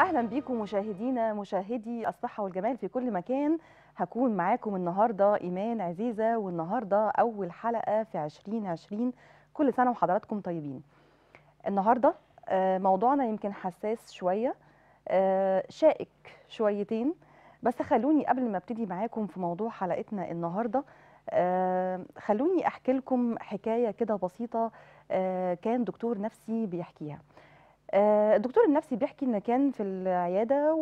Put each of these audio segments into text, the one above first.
اهلا بيكم مشاهدينا مشاهدي الصحه والجمال في كل مكان هكون معاكم النهارده ايمان عزيزه والنهارده اول حلقه في 2020 كل سنه وحضراتكم طيبين النهارده آه، موضوعنا يمكن حساس شويه آه، شائك شويتين بس خلوني قبل ما ابتدي معاكم في موضوع حلقتنا النهارده آه، خلوني احكي لكم حكايه كده بسيطه كان دكتور نفسي بيحكيها آه، الدكتور النفسي بيحكي ان كان في العياده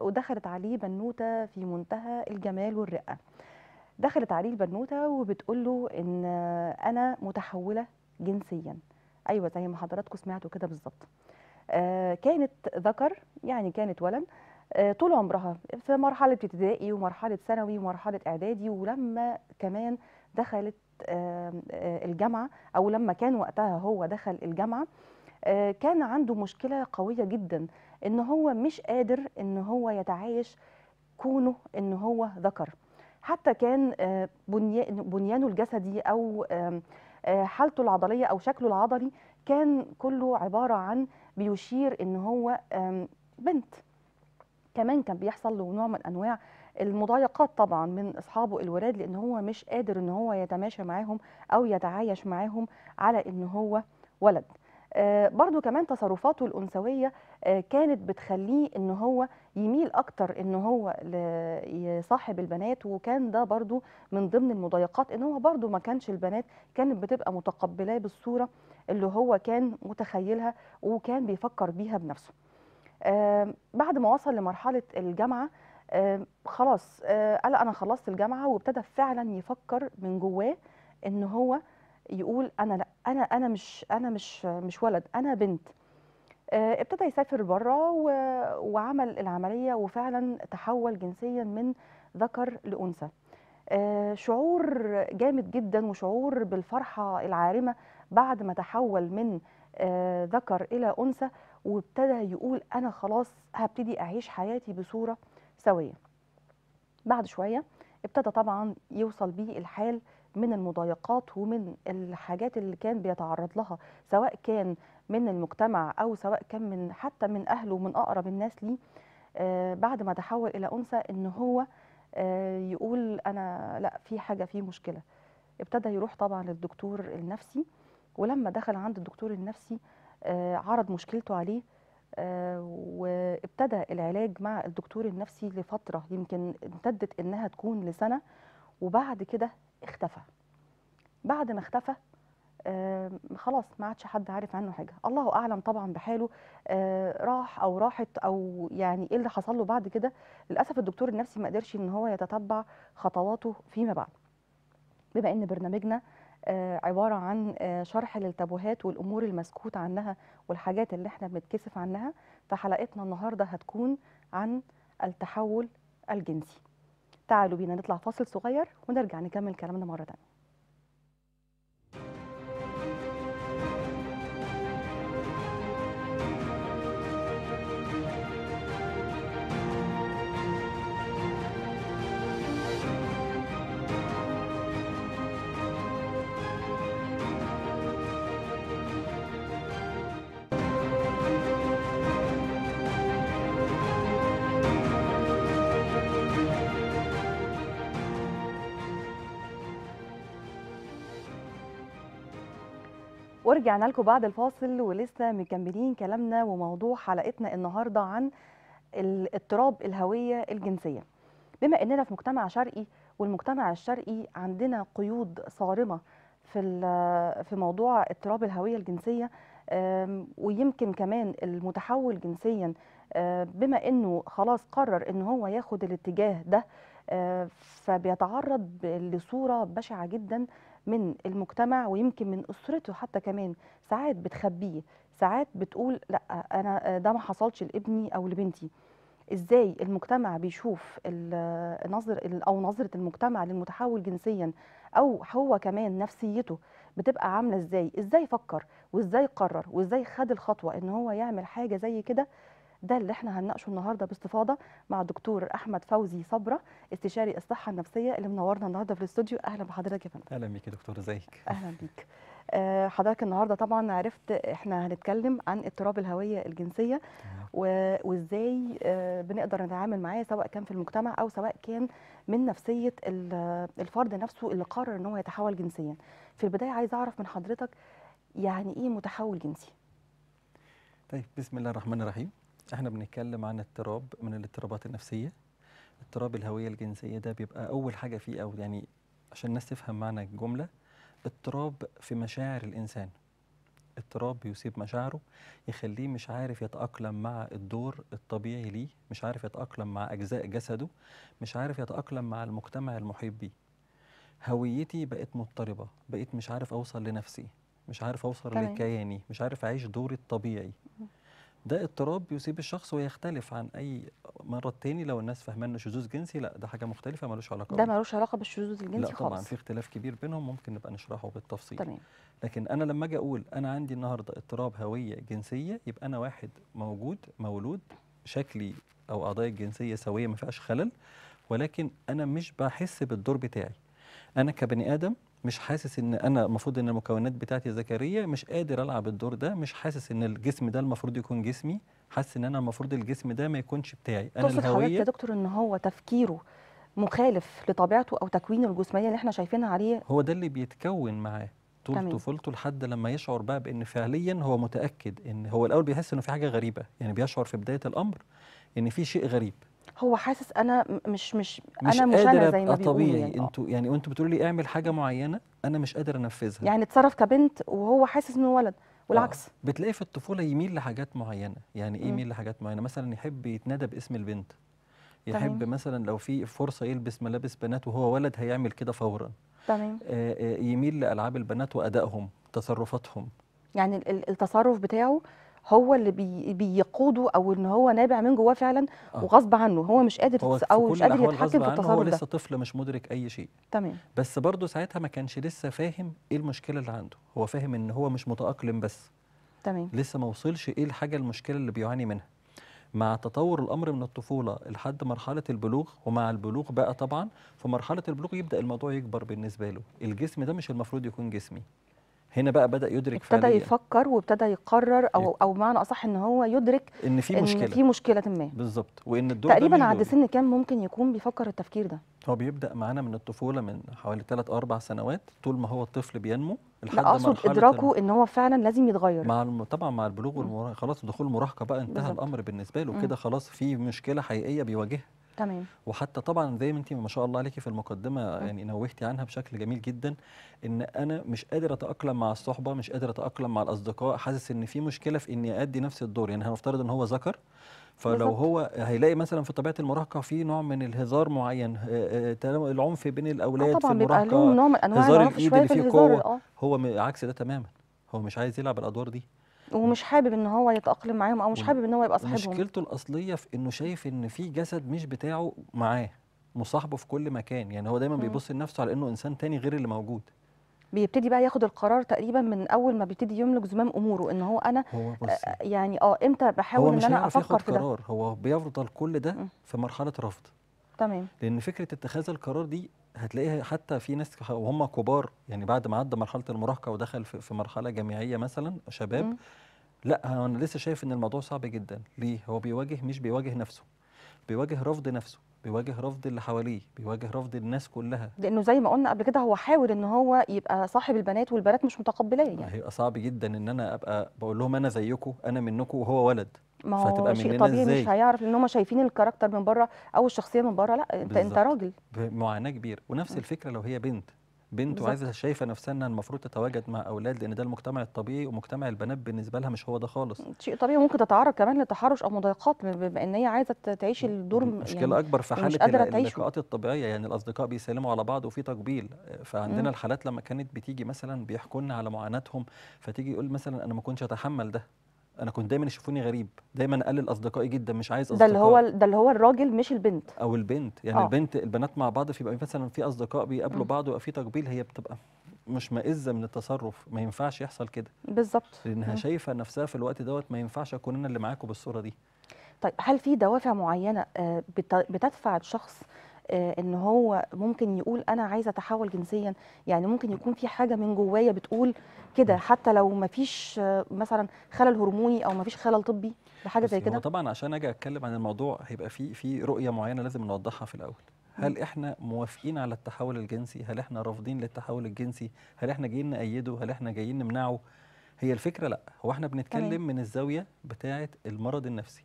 ودخلت عليه بنوته في منتهى الجمال والرقه دخلت عليه البنوته وبتقول له ان انا متحوله جنسيا ايوه زي ما حضراتكم سمعتوا كده بالظبط آه، كانت ذكر يعني كانت ولد آه، طول عمرها في مرحله ابتدائي ومرحله ثانوي ومرحله اعدادي ولما كمان دخلت الجامعه او لما كان وقتها هو دخل الجامعه آه، كان عنده مشكله قويه جدا ان هو مش قادر ان هو يتعايش كونه ان هو ذكر حتى كان آه، بنيانه الجسدي او آه، حالته العضليه او شكله العضلي كان كله عباره عن بيشير ان هو بنت كمان كان بيحصل له نوع من انواع المضايقات طبعا من اصحابه الولاد لان هو مش قادر ان هو يتماشى معاهم او يتعايش معاهم على ان هو ولد آه، برضو كمان تصرفاته الأنثوية آه، كانت بتخليه ان هو يميل اكتر ان هو يصاحب البنات وكان ده برضو من ضمن المضايقات ان هو برضو ما كانش البنات كانت بتبقى متقبلاه بالصورة اللي هو كان متخيلها وكان بيفكر بيها بنفسه بعد ما وصل لمرحلة الجامعة خلاص آه، قال انا خلصت الجامعة وابتدى فعلا يفكر من جواه ان هو يقول انا لا انا انا مش انا مش مش ولد انا بنت آه، ابتدى يسافر بره وعمل العمليه وفعلا تحول جنسيا من ذكر لانثى آه، شعور جامد جدا وشعور بالفرحه العارمه بعد ما تحول من آه، ذكر الى انثى وابتدى يقول انا خلاص هبتدي اعيش حياتي بصوره سويه بعد شويه ابتدى طبعا يوصل بيه الحال من المضايقات ومن الحاجات اللي كان بيتعرض لها سواء كان من المجتمع أو سواء كان من حتى من أهله ومن أقرب الناس ليه آه، بعد ما تحول إلى أنثى إن هو آه، يقول أنا لا في حاجة في مشكلة ابتدى يروح طبعا للدكتور النفسي ولما دخل عند الدكتور النفسي آه، عرض مشكلته عليه وابتدى العلاج مع الدكتور النفسي لفترة يمكن امتدت إنها تكون لسنة وبعد كده اختفى بعد ما اختفى آه خلاص ما عادش حد عارف عنه حاجه الله اعلم طبعا بحاله آه راح او راحت او يعني ايه اللي حصل له بعد كده للاسف الدكتور النفسي ما قدرش ان هو يتتبع خطواته فيما بعد بما ان برنامجنا آه عباره عن آه، شرح للتابوهات والامور المسكوت عنها والحاجات اللي احنا بنتكسف عنها فحلقتنا النهارده هتكون عن التحول الجنسي تعالوا بينا نطلع فاصل صغير ونرجع نكمل كلامنا مره ثانيه ورجعنا لكم بعد الفاصل ولسه مكملين كلامنا وموضوع حلقتنا النهارده عن اضطراب الهويه الجنسيه بما اننا في مجتمع شرقي والمجتمع الشرقي عندنا قيود صارمه في في موضوع اضطراب الهويه الجنسيه ويمكن كمان المتحول جنسيا آه، بما انه خلاص قرر ان هو ياخد الاتجاه ده آه، فبيتعرض لصوره بشعه جدا من المجتمع ويمكن من اسرته حتى كمان ساعات بتخبيه ساعات بتقول لا انا ده ما حصلش لابني او لبنتي ازاي المجتمع بيشوف النظر او نظره المجتمع للمتحول جنسيا او هو كمان نفسيته بتبقى عامله ازاي ازاي فكر وازاي قرر وازاي خد الخطوه ان هو يعمل حاجه زي كده ده اللي احنا هنناقشه النهارده باستفاضه مع الدكتور احمد فوزي صبره استشاري الصحه النفسيه اللي منورنا النهارده في الاستوديو اهلا بحضرتك يا فندم اهلا بيك يا دكتور ازيك اهلا بيك آه، حضرتك النهارده طبعا عرفت احنا هنتكلم عن اضطراب الهويه الجنسيه وازاي آه، بنقدر نتعامل معاه سواء كان في المجتمع او سواء كان من نفسيه الفرد نفسه اللي قرر ان هو يتحول جنسيا في البدايه عايز اعرف من حضرتك يعني ايه متحول جنسي طيب بسم الله الرحمن الرحيم احنا بنتكلم عن اضطراب من الاضطرابات النفسيه اضطراب الهويه الجنسيه ده بيبقى اول حاجه فيه او يعني عشان الناس تفهم معنى الجمله اضطراب في مشاعر الانسان اضطراب بيصيب مشاعره يخليه مش عارف يتأقلم مع الدور الطبيعي ليه مش عارف يتأقلم مع أجزاء جسده مش عارف يتأقلم مع المجتمع المحيط بيه هويتي بقت مضطربة بقيت مش عارف أوصل لنفسي مش عارف أوصل طبعا. لكياني مش عارف أعيش دوري الطبيعي ده اضطراب يصيب الشخص ويختلف عن اي مرض تاني لو الناس فاهمانه شذوذ جنسي لا ده حاجه مختلفه ملوش علاقه ده ملوش علاقه بالشذوذ الجنسي خالص لا طبعا خالص. في اختلاف كبير بينهم ممكن نبقى نشرحه بالتفصيل تمام لكن انا لما اجي اقول انا عندي النهارده اضطراب هويه جنسيه يبقى انا واحد موجود مولود شكلي او اعضائي الجنسيه سويه ما فيهاش خلل ولكن انا مش بحس بالدور بتاعي انا كبني ادم مش حاسس ان انا المفروض ان المكونات بتاعتي ذكريه مش قادر العب الدور ده مش حاسس ان الجسم ده المفروض يكون جسمي حاسس ان انا المفروض الجسم ده ما يكونش بتاعي انا تقصد الهويه حضرتك يا دكتور ان هو تفكيره مخالف لطبيعته او تكوينه الجسمانيه اللي احنا شايفينها عليه هو ده اللي بيتكون معاه طول طفولته لحد لما يشعر بقى بان فعليا هو متاكد ان هو الاول بيحس انه في حاجه غريبه يعني بيشعر في بدايه الامر ان في شيء غريب هو حاسس انا مش مش, مش انا مش انا زي ما بيقولوا طبيعي يعني انتوا يعني وانتوا بتقولوا لي اعمل حاجه معينه انا مش قادر انفذها يعني اتصرف كبنت وهو حاسس انه ولد والعكس آه. بتلاقي في الطفوله يميل لحاجات معينه يعني ايه يميل لحاجات معينه مثلا يحب يتنادى باسم البنت يحب تمام. مثلا لو في فرصه يلبس ملابس بنات وهو ولد هيعمل كده فورا تمام آه, آه، يميل لالعاب البنات وادائهم تصرفاتهم يعني التصرف بتاعه هو اللي بي بيقوده او ان هو نابع من جواه فعلا آه. وغصب عنه هو مش قادر هو او مش قادر يتحكم في التصرف هو لسه طفل مش مدرك اي شيء تمام بس برضه ساعتها ما كانش لسه فاهم ايه المشكله اللي عنده هو فاهم ان هو مش متاقلم بس تمام لسه ما وصلش ايه الحاجه المشكله اللي بيعاني منها مع تطور الامر من الطفوله لحد مرحله البلوغ ومع البلوغ بقى طبعا في مرحله البلوغ يبدا الموضوع يكبر بالنسبه له الجسم ده مش المفروض يكون جسمي هنا بقى بدا يدرك ابتدى فعليا. يفكر وابتدى يقرر او إيه. او بمعنى اصح ان هو يدرك ان في مشكله ان في مشكله ما بالظبط وان الدور تقريبا عند سن كام ممكن يكون بيفكر التفكير ده هو بيبدا معانا من الطفوله من حوالي 3 4 سنوات طول ما هو الطفل بينمو لحد ما اقصد ادراكه ان هو فعلا لازم يتغير مع الم... طبعا مع البلوغ خلاص دخول المراهقه بقى انتهى بالزبط. الامر بالنسبه له كده خلاص في مشكله حقيقيه بيواجهها تمام وحتى طبعا زي ما انت ما شاء الله عليكي في المقدمه يعني نوهتي عنها بشكل جميل جدا ان انا مش قادر اتاقلم مع الصحبه مش قادر اتاقلم مع الاصدقاء حاسس ان في مشكله في اني ادي نفس الدور يعني هنفترض ان هو ذكر فلو هو هيلاقي مثلا في طبيعه المراهقه في نوع من الهزار معين آه، آه، العنف بين الاولاد آه، طبعا في المراهقه بيبقى نوع من انواع هزار الايد اللي فيه قوه هو عكس ده تماما هو مش عايز يلعب الادوار دي ومش حابب ان هو يتاقلم معاهم او مش حابب ان هو يبقى صاحبهم مشكلته الاصليه في انه شايف ان في جسد مش بتاعه معاه مصاحبه في كل مكان يعني هو دايما بيبص لنفسه على انه انسان تاني غير اللي موجود بيبتدي بقى ياخد القرار تقريبا من اول ما بيبتدي يملك زمام اموره ان هو انا هو آه، يعني اه امتى بحاول ان انا افكر في ده قرار هو بيفضل كل ده في مرحله رفض تمام لان فكره اتخاذ القرار دي هتلاقيها حتى في ناس وهم كبار يعني بعد ما عدى مرحله المراهقه ودخل في مرحله جامعيه مثلا شباب مم. لا انا لسه شايف ان الموضوع صعب جدا ليه هو بيواجه مش بيواجه نفسه بيواجه رفض نفسه بيواجه رفض اللي حواليه بيواجه رفض الناس كلها لانه زي ما قلنا قبل كده هو حاول ان هو يبقى صاحب البنات والبنات مش متقبلاه يعني هيبقى صعب جدا ان انا ابقى بقول لهم انا زيكم انا منكم وهو ولد ما هو شيء طبيعي إزاي؟ مش هيعرف لان هم شايفين الكاركتر من بره او الشخصيه من بره لا انت بالزبط. انت راجل معاناه كبيره ونفس الفكره لو هي بنت بنت وعايزه شايفه نفسها انها المفروض تتواجد مع اولاد لان ده المجتمع الطبيعي ومجتمع البنات بالنسبه لها مش هو ده خالص شيء طبيعي ممكن تتعرض كمان لتحرش او مضايقات بما ان هي عايزه تعيش الدور يعني مشكله يعني اكبر في حاله اللقاءات الطبيعيه يعني الاصدقاء بيسلموا على بعض وفي تقبيل فعندنا م. الحالات لما كانت بتيجي مثلا بيحكوا لنا على معاناتهم فتيجي يقول مثلا انا ما كنتش اتحمل ده انا كنت دايما يشوفوني غريب دايما اقلل اصدقائي جدا مش عايز اصدقاء ده اللي هو ده اللي هو الراجل مش البنت او البنت يعني أوه. البنت البنات مع بعض فيبقى مثلا في اصدقاء بيقابلوا بعض ويبقى في تقبيل هي بتبقى مش مائزه من التصرف ما ينفعش يحصل كده بالظبط لانها م. شايفه نفسها في الوقت دوت ما ينفعش اكون انا اللي معاكم بالصوره دي طيب هل في دوافع معينه آه، بتدفع الشخص آه، ان هو ممكن يقول انا عايزه اتحول جنسيا يعني ممكن يكون في حاجه من جوايا بتقول كده حتى لو ما فيش آه، مثلا خلل هرموني او ما فيش خلل طبي لحاجه زي كده طبعا عشان اجي اتكلم عن الموضوع هيبقى في في رؤيه معينه لازم نوضحها في الاول هل احنا موافقين على التحول الجنسي هل احنا رافضين للتحول الجنسي هل احنا جايين نأيده هل احنا جايين نمنعه هي الفكره لا هو احنا بنتكلم من الزاويه بتاعه المرض النفسي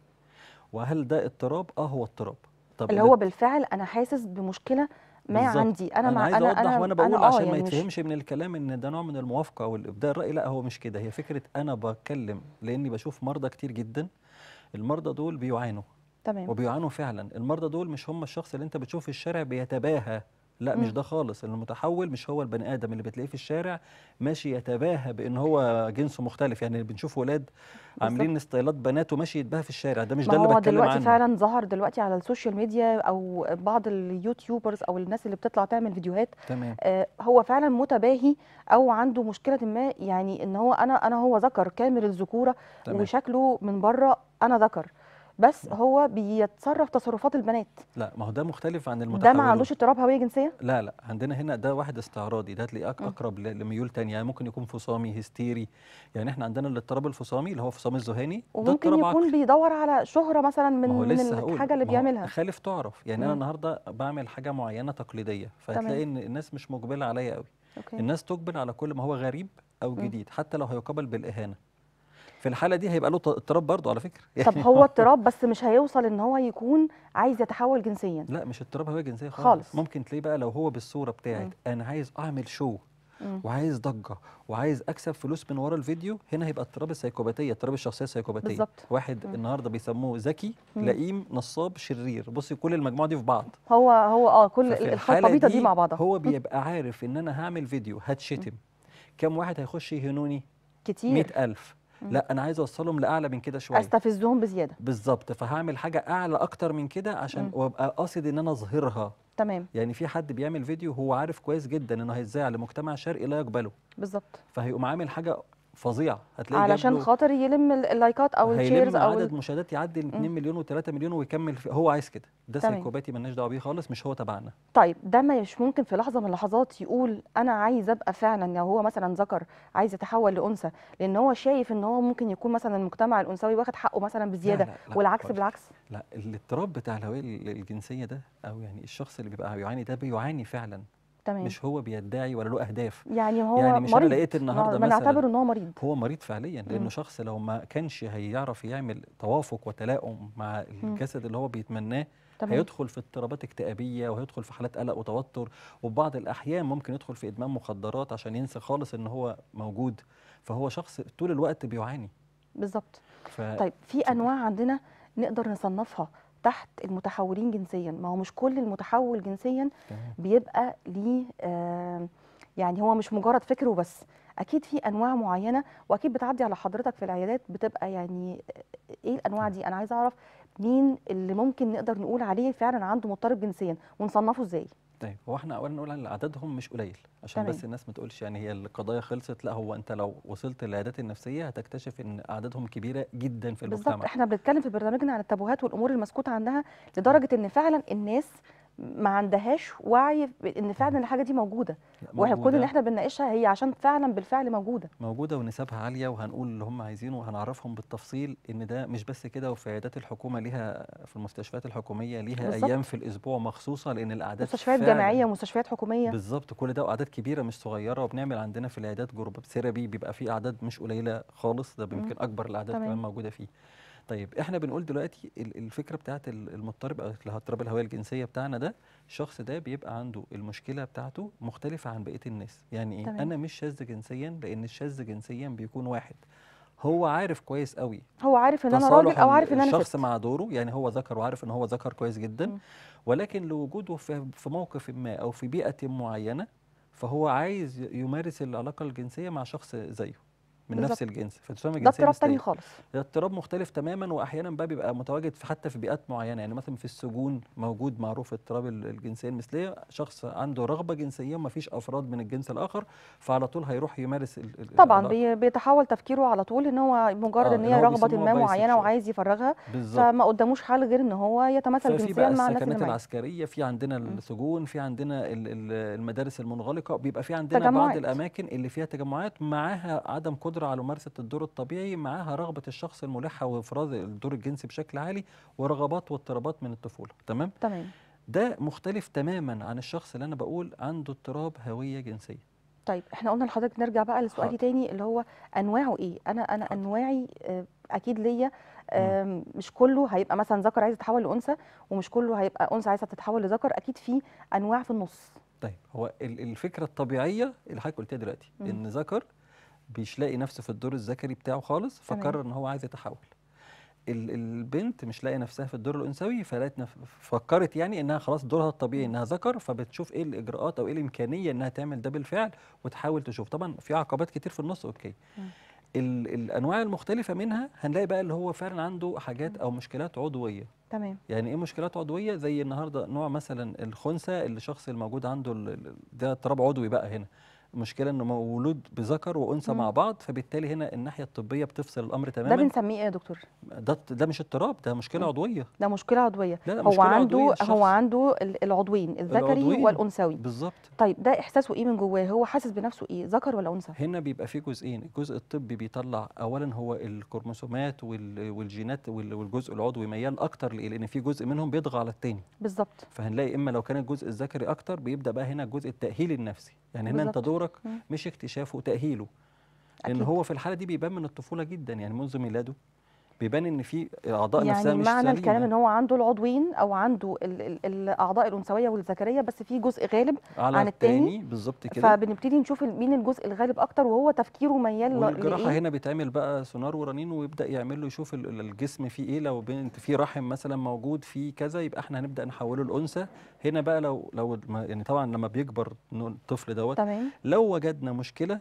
وهل ده اضطراب اه هو اضطراب طب اللي هو بالفعل انا حاسس بمشكله ما بالزبط. عندي انا, أنا عايز انا انا وانا بقول أنا عشان آه يعني ما يتفهمش من الكلام ان ده نوع من الموافقه او الابداء الراي لا هو مش كده هي فكره انا بتكلم لاني بشوف مرضى كتير جدا المرضى دول بيعانوا تمام وبيعانوا فعلا المرضى دول مش هم الشخص اللي انت بتشوفه في الشارع بيتباهى لا مم. مش ده خالص المتحول مش هو البني ادم اللي بتلاقيه في الشارع ماشي يتباهى بان هو جنسه مختلف يعني بنشوف ولاد عاملين ستايلات بنات وماشي يتباهى في الشارع ده مش ده اللي بتكلم عنه هو دلوقتي فعلا ظهر دلوقتي على السوشيال ميديا او بعض اليوتيوبرز او الناس اللي بتطلع تعمل فيديوهات تمام. آه هو فعلا متباهي او عنده مشكله ما يعني ان هو انا انا هو ذكر كامل الذكوره وشكله من بره انا ذكر بس هو بيتصرف تصرفات البنات لا ما هو ده مختلف عن المتحول ده ما عندوش اضطراب هويه جنسيه لا لا عندنا هنا ده واحد استعراضي ده تلاقيه اقرب لميول تانية يعني ممكن يكون فصامي هستيري يعني احنا عندنا الاضطراب الفصامي اللي هو فصام الذهاني وممكن يكون عقل. بيدور على شهره مثلا من من الحاجه اللي بيعملها خالف تعرف يعني مم. انا النهارده بعمل حاجه معينه تقليديه فهتلاقي ان الناس مش مقبله عليا قوي أوكي. الناس تقبل على كل ما هو غريب او جديد مم. حتى لو هيقابل بالاهانه في الحاله دي هيبقى له اضطراب برضه على فكره يعني طب هو اضطراب بس مش هيوصل ان هو يكون عايز يتحول جنسيا لا مش اضطراب هويه جنسيه خالص, خالص. ممكن تلاقيه بقى لو هو بالصوره بتاعت انا عايز اعمل شو وعايز ضجه وعايز اكسب فلوس من ورا الفيديو هنا هيبقى اضطراب السيكوباتيه اضطراب الشخصيه السيكوباتيه بالظبط واحد مم. النهارده بيسموه ذكي لئيم نصاب شرير بصي كل المجموعه دي في بعض هو هو اه كل الخلطبيطه دي, دي مع بعضها هو بيبقى عارف ان انا هعمل فيديو هتشتم كم واحد هيخش يهنوني كتير 100000 لا انا عايز اوصلهم لاعلى من كده شويه استفزهم بزياده بالظبط فهعمل حاجه اعلى اكتر من كده عشان وابقى قاصد ان انا اظهرها تمام يعني في حد بيعمل فيديو هو عارف كويس جدا انه هيتذاع لمجتمع شرقي لا يقبله بالظبط فهيقوم عامل حاجه فظيع هتلاقي علشان خاطر يلم اللايكات او الشيرز او عدد مشاهدات يعدي ال 2 مليون و3 مليون ويكمل هو عايز كده ده سايكوباتي مالناش دعوه بيه خالص مش هو تبعنا طيب ده مش ممكن في لحظه من اللحظات يقول انا عايز ابقى فعلا لو يعني هو مثلا ذكر عايز يتحول لانثى لان هو شايف ان هو ممكن يكون مثلا المجتمع الانثوي واخد حقه مثلا بزياده لا لا لا والعكس خالص. بالعكس لا الاضطراب بتاع الهويه الجنسيه ده او يعني الشخص اللي بيبقى بيعاني ده بيعاني فعلا تمام. مش هو بيدعي ولا له اهداف يعني هو يعني مش مريض. انا لقيت النهارده مثلا نعتبر ان هو مريض هو مريض فعليا لانه م. شخص لو ما كانش هيعرف يعمل توافق وتلاؤم مع الجسد اللي هو بيتمناه تمام. هيدخل في اضطرابات اكتئابيه وهيدخل في حالات قلق وتوتر وبعض الاحيان ممكن يدخل في ادمان مخدرات عشان ينسى خالص ان هو موجود فهو شخص طول الوقت بيعاني بالظبط ف... طيب في انواع عندنا نقدر نصنفها تحت المتحولين جنسيا ما هو مش كل المتحول جنسيا بيبقى ليه يعني هو مش مجرد فكر وبس اكيد في انواع معينه واكيد بتعدي على حضرتك في العيادات بتبقى يعني آه، ايه الانواع دي انا عايزه اعرف مين اللي ممكن نقدر نقول عليه فعلا عنده مضطرب جنسيا ونصنفه ازاي طيب هو احنا اولا نقول يعني ان عددهم مش قليل عشان طيب. بس الناس ما تقولش يعني هي القضايا خلصت لا هو انت لو وصلت للعيادات النفسيه هتكتشف ان اعدادهم كبيره جدا في المجتمع بالظبط احنا بنتكلم في برنامجنا عن التابوهات والامور المسكوت عنها لدرجه ان فعلا الناس ما عندهاش وعي ان فعلا الحاجه دي موجوده, موجودة. وكل اللي احنا بنناقشها هي عشان فعلا بالفعل موجوده موجوده ونسبها عاليه وهنقول اللي هم عايزينه وهنعرفهم بالتفصيل ان ده مش بس كده وفي عيادات الحكومه ليها في المستشفيات الحكوميه ليها بالزبط. ايام في الاسبوع مخصوصه لان الاعداد مستشفيات جامعيه ومستشفيات حكوميه بالظبط كل ده واعداد كبيره مش صغيره وبنعمل عندنا في العيادات جروب سيرابي بيبقى فيه اعداد مش قليله خالص ده يمكن اكبر الاعداد كمان موجوده فيه طيب احنا بنقول دلوقتي الفكره بتاعت المضطرب او الاضطراب الهويه الجنسيه بتاعنا ده الشخص ده بيبقى عنده المشكله بتاعته مختلفه عن بقيه الناس يعني ايه تمام. انا مش شاذ جنسيا لان الشاذ جنسيا بيكون واحد هو عارف كويس قوي هو عارف ان انا راجل او عارف ان انا شخص مع دوره يعني هو ذكر وعارف ان هو ذكر كويس جدا م. ولكن لوجوده في موقف ما او في بيئه معينه فهو عايز يمارس العلاقه الجنسيه مع شخص زيه من نفس الجنس الجنسي ده اضطراب تاني خالص ده اضطراب مختلف تماما واحيانا بقى بيبقى متواجد في حتى في بيئات معينه يعني مثلا في السجون موجود معروف اضطراب الجنسيه المثليه شخص عنده رغبه جنسيه ومفيش افراد من الجنس الاخر فعلى طول هيروح يمارس الـ طبعا ال بيتحول تفكيره على طول ان هو مجرد آه ان هي رغبه ما معينه وعايز يفرغها بالزبط. فما قداموش حل غير ان هو يتمثل جنسيا مع الناس السكنات العسكريه في عندنا السجون في عندنا المدارس المنغلقه بيبقى في عندنا تجمعات. بعض الاماكن اللي فيها تجمعات معاها عدم قدره القدرة على ممارسة الدور الطبيعي معاها رغبة الشخص الملحة وإفراز الدور الجنسي بشكل عالي ورغبات واضطرابات من الطفولة تمام؟ تمام ده مختلف تماما عن الشخص اللي أنا بقول عنده اضطراب هوية جنسية طيب احنا قلنا لحضرتك نرجع بقى لسؤالي تاني اللي هو انواعه ايه انا انا حاضر. انواعي آه، اكيد ليا آه، مش كله هيبقى مثلا ذكر عايز يتحول لانثى ومش كله هيبقى انثى عايزه تتحول لذكر اكيد في انواع في النص طيب هو الفكره الطبيعيه اللي حضرتك قلتها دلوقتي مم. ان ذكر مش لاقي نفسه في الدور الذكري بتاعه خالص فقرر ان هو عايز يتحول البنت مش لاقي نفسها في الدور الانثوي فلقت فكرت يعني انها خلاص دورها الطبيعي انها ذكر فبتشوف ايه الاجراءات او ايه الامكانيه انها تعمل ده بالفعل وتحاول تشوف طبعا في عقبات كتير في النص اوكي ال... الانواع المختلفه منها هنلاقي بقى اللي هو فعلا عنده حاجات او مشكلات عضويه تمام يعني ايه مشكلات عضويه زي النهارده نوع مثلا الخنثى اللي الشخص الموجود عنده ده اضطراب عضوي بقى هنا مشكله انه مولود بذكر وانثى مع بعض فبالتالي هنا الناحيه الطبيه بتفصل الامر تماما ده بنسميه ايه يا دكتور ده ده مش اضطراب ده مشكله مم. عضويه ده مشكله عضويه لا لا هو مشكلة عنده عضوية هو عنده العضوين الذكري العضوين. والانثوي بالظبط طيب ده احساسه ايه من جواه هو حاسس بنفسه ايه ذكر ولا انثى هنا بيبقى فيه جزئين الجزء الطبي بيطلع اولا هو الكروموسومات والجينات والجزء العضوي ميال اكتر لإيه؟ لان في جزء منهم بيضغى على الثاني بالظبط فهنلاقي اما لو كان الجزء الذكري اكتر بيبدا بقى هنا الجزء التاهيل النفسي يعني هنا بالزبط. انت دورك المشترك مش اكتشافه تأهيله لأن هو في الحالة دي بيبان من الطفولة جدا يعني منذ ميلاده بيبان ان في اعضاء يعني نفسها مش معنى الكلام ان هو عنده العضوين او عنده الـ الـ الاعضاء الانثويه والذكريه بس في جزء غالب عن الثاني بالظبط كده فبنبتدي نشوف مين الجزء الغالب اكتر وهو تفكيره ميال والجراحه هنا بيتعمل بقى سونار ورنين ويبدا يعمل له يشوف الجسم فيه ايه لو بنت في رحم مثلا موجود في كذا يبقى احنا هنبدا نحوله لانثى هنا بقى لو لو يعني طبعا لما بيكبر الطفل دوت لو وجدنا مشكله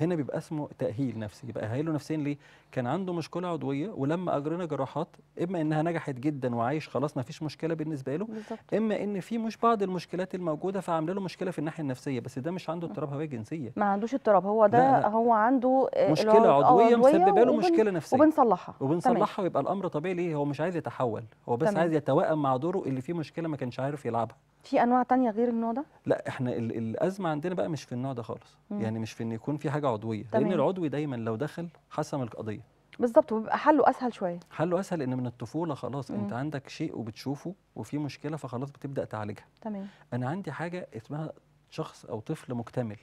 هنا بيبقى اسمه تاهيل نفسي يبقى اهيله نفسيا ليه كان عنده مشكله عضويه ولما اجرينا جراحات اما انها نجحت جدا وعايش خلاص ما فيش مشكله بالنسبه له بالزبط. اما ان في مش بعض المشكلات الموجوده فعامله له مشكله في الناحيه النفسيه بس ده مش عنده اضطراب هويه جنسيه ما عندوش اضطراب هو ده لا لا. هو عنده مشكله آه، عضويه مسببه له مشكله نفسيه وبنصلحها وبنصلحها ويبقى الامر طبيعي ليه هو مش عايز يتحول هو بس تمام. عايز يتوائم مع دوره اللي فيه مشكله ما كانش عارف يلعبها في انواع تانية غير النوع ده لا احنا ال الازمه عندنا بقى مش في النوع ده خالص مم. يعني مش في ان يكون في حاجه عضويه تمام. لان العضوي دايما لو دخل حسم القضيه بالظبط وبيبقى حله اسهل شويه حله اسهل ان من الطفوله خلاص مم. انت عندك شيء وبتشوفه وفي مشكله فخلاص بتبدا تعالجها تمام انا عندي حاجه اسمها شخص او طفل مكتمل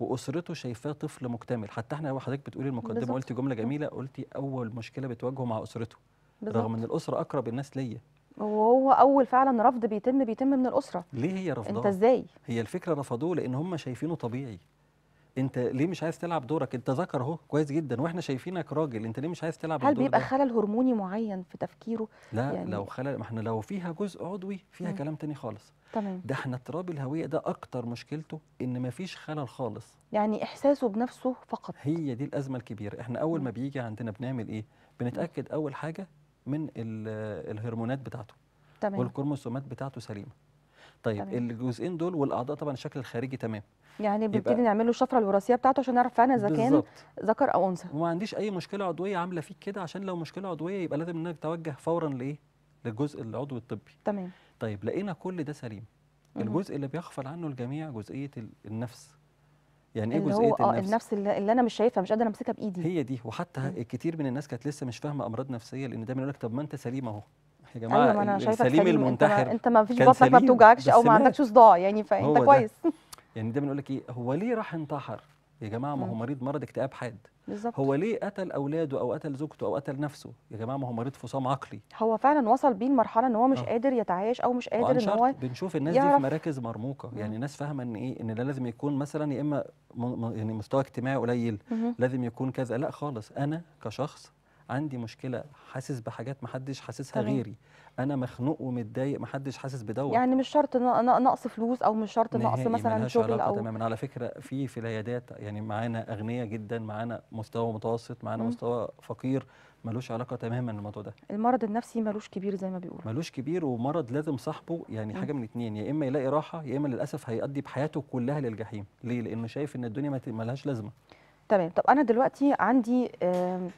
واسرته شايفاه طفل مكتمل حتى احنا حضرتك بتقولي المقدمه قلتي جمله جميله قلتي اول مشكله بتواجهه مع اسرته بالزبط. رغم ان الاسره اقرب الناس ليا وهو اول فعلا رفض بيتم بيتم من الاسره ليه هي رفضاه انت ازاي هي الفكره رفضوه لان هم شايفينه طبيعي انت ليه مش عايز تلعب دورك انت ذكر اهو كويس جدا واحنا شايفينك راجل انت ليه مش عايز تلعب هل بيبقى ده؟ خلل هرموني معين في تفكيره لا يعني لو خلل ما احنا لو فيها جزء عضوي فيها مم. كلام تاني خالص تمام ده احنا اضطراب الهويه ده اكتر مشكلته ان ما فيش خلل خالص يعني احساسه بنفسه فقط هي دي الازمه الكبيره احنا اول ما بيجي عندنا بنعمل ايه بنتاكد اول حاجه من الهرمونات بتاعته تمام والكروموسومات بتاعته سليمه طيب تمام. الجزئين دول والاعضاء طبعا الشكل الخارجي تمام يعني بنبتدي نعمل له الشفره الوراثيه بتاعته عشان نعرف فعلا اذا كان ذكر او انثى وما عنديش اي مشكله عضويه عامله فيك كده عشان لو مشكله عضويه يبقى لازم انك توجه فورا لايه للجزء العضوي الطبي تمام طيب لقينا كل ده سليم الجزء اللي بيغفل عنه الجميع جزئيه النفس يعني ايه جزئيه النفس اه النفس اللي انا مش شايفها مش قادره امسكها بايدي هي دي وحتى م. كتير من الناس كانت لسه مش فاهمه امراض نفسيه لان دايما يقول لك طب ما انت سليم اهو يا جماعه أيوة أنا سليم, سليم المنتحر انت ما فيش بطنك ما بتوجعكش او ما عندكش صداع يعني فانت كويس يعني دايما يقول لك ايه هو ليه راح انتحر يا جماعه ما هو مريض مرض اكتئاب حاد بالزبط. هو ليه قتل اولاده او قتل زوجته او قتل نفسه يا جماعه ما هو مريض فصام عقلي هو فعلا وصل بيه لمرحله ان هو مش أه. قادر يتعايش او مش قادر ان هو بنشوف الناس يعرف. دي في مراكز مرموقه مم. يعني ناس فاهمه ان ايه ان ده لازم يكون مثلا يا اما يعني مستوى اجتماعي قليل مم. لازم يكون كذا لا خالص انا كشخص عندي مشكله حاسس بحاجات محدش حاسسها غيري انا مخنوق ومتضايق محدش حاسس بدوت يعني مش شرط نقص فلوس او مش شرط نقص مثلا شغل او تماما على فكره في في العيادات يعني معانا اغنياء جدا معانا مستوى متوسط معانا مستوى فقير ملوش علاقه تماما بالموضوع ده المرض النفسي ملوش كبير زي ما بيقولوا ملوش كبير ومرض لازم صاحبه يعني حاجه من اتنين يا اما يلاقي راحه يا اما للاسف هيقضي بحياته كلها للجحيم ليه لانه شايف ان الدنيا لهاش لازمه تمام طب انا دلوقتي عندي آه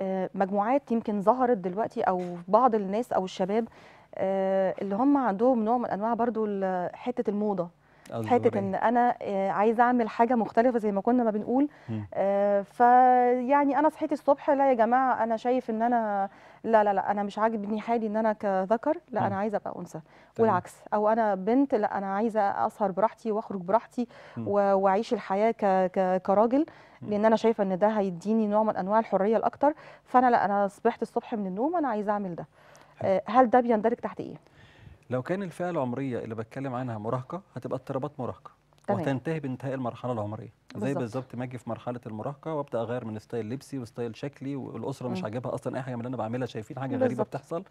آه، مجموعات يمكن ظهرت دلوقتي او بعض الناس او الشباب آه، اللي هم عندهم نوع من انواع برضو حته الموضه حته ان انا آه، عايزه اعمل حاجه مختلفه زي ما كنا ما بنقول آه، فيعني انا صحيت الصبح لا يا جماعه انا شايف ان انا لا لا لا انا مش عاجبني حالي ان انا كذكر لا انا عايزه ابقى انثى والعكس او انا بنت لا انا عايزه اسهر براحتي واخرج براحتي واعيش الحياه ك ك كراجل لان انا شايفه ان ده هيديني نوع من انواع الحريه الاكتر فانا لا انا صبحت الصبح من النوم انا عايزه اعمل ده آه، هل ده بيندرج تحت ايه لو كان الفئه العمريه اللي بتكلم عنها مراهقه هتبقى اضطرابات مراهقه تمام. وهتنتهي بانتهاء المرحله العمريه زي بالظبط ما اجي في مرحله المراهقه وابدا اغير من ستايل لبسي وستايل شكلي والاسره مش عاجبها اصلا اي حاجه من اللي انا بعملها شايفين حاجه بالزبط. غريبه بتحصل